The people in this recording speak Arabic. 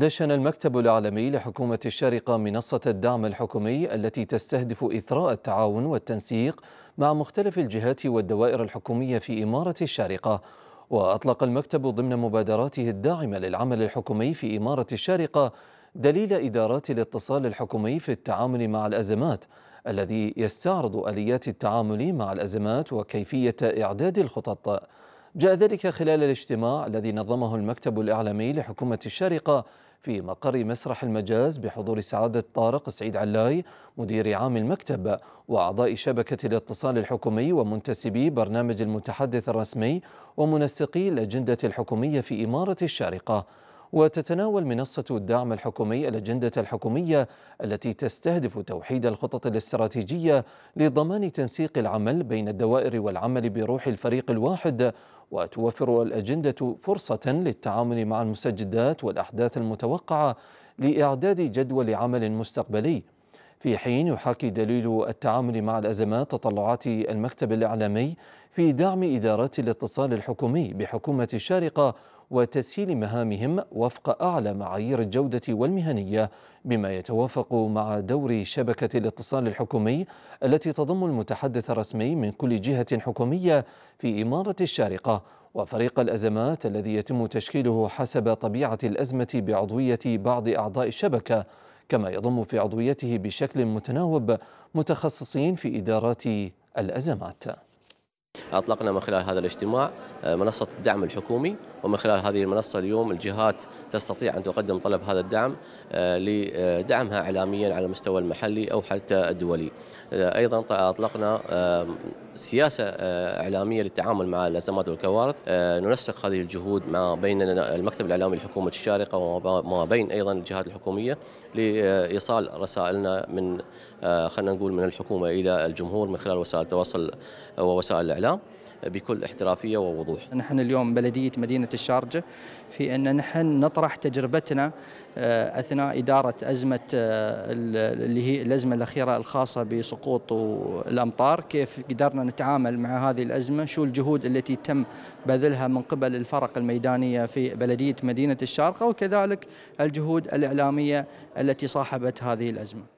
دشن المكتب العالمي لحكومة الشارقة منصة الدعم الحكومي التي تستهدف إثراء التعاون والتنسيق مع مختلف الجهات والدوائر الحكومية في إمارة الشارقة وأطلق المكتب ضمن مبادراته الداعمة للعمل الحكومي في إمارة الشارقة دليل إدارات الاتصال الحكومي في التعامل مع الأزمات الذي يستعرض آليات التعامل مع الأزمات وكيفية إعداد الخطط جاء ذلك خلال الاجتماع الذي نظمه المكتب الإعلامي لحكومة الشارقة في مقر مسرح المجاز بحضور سعادة طارق سعيد علاي مدير عام المكتب وأعضاء شبكة الاتصال الحكومي ومنتسبي برنامج المتحدث الرسمي ومنسقي الأجندة الحكومية في إمارة الشارقة وتتناول منصة الدعم الحكومي الأجندة الحكومية التي تستهدف توحيد الخطط الاستراتيجية لضمان تنسيق العمل بين الدوائر والعمل بروح الفريق الواحد وتوفر الأجندة فرصة للتعامل مع المستجدات والأحداث المتوقعة لإعداد جدول عمل مستقبلي في حين يحاكي دليل التعامل مع الأزمات تطلعات المكتب الإعلامي في دعم إدارات الاتصال الحكومي بحكومة الشارقة وتسهيل مهامهم وفق أعلى معايير الجودة والمهنية بما يتوافق مع دور شبكة الاتصال الحكومي التي تضم المتحدث الرسمي من كل جهة حكومية في إمارة الشارقة وفريق الأزمات الذي يتم تشكيله حسب طبيعة الأزمة بعضوية بعض أعضاء الشبكة كما يضم في عضويته بشكل متناوب متخصصين في إدارات الأزمات أطلقنا من خلال هذا الاجتماع آه، منصة الدعم الحكومي ومن خلال هذه المنصة اليوم الجهات تستطيع أن تقدم طلب هذا الدعم آه، لدعمها إعلاميا على المستوى المحلي أو حتى الدولي آه، أيضا أطلقنا سياسة إعلامية للتعامل مع الأزمات والكوارث ننسق هذه الجهود ما بين المكتب الإعلامي لحكومة الشارقة وما بين أيضا الجهات الحكومية لإيصال رسائلنا من خلينا نقول من الحكومة إلى الجمهور من خلال وسائل التواصل ووسائل الإعلام بكل احترافية ووضوح نحن اليوم بلدية مدينة الشارجة في أن نحن نطرح تجربتنا آه، أثناء إدارة أزمة آه، اللي هي الأزمة الأخيرة الخاصة بسقوط الأمطار كيف قدرنا نتعامل مع هذه الأزمة شو الجهود التي تم بذلها من قبل الفرق الميدانية في بلدية مدينة الشارقة وكذلك الجهود الإعلامية التي صاحبت هذه الأزمة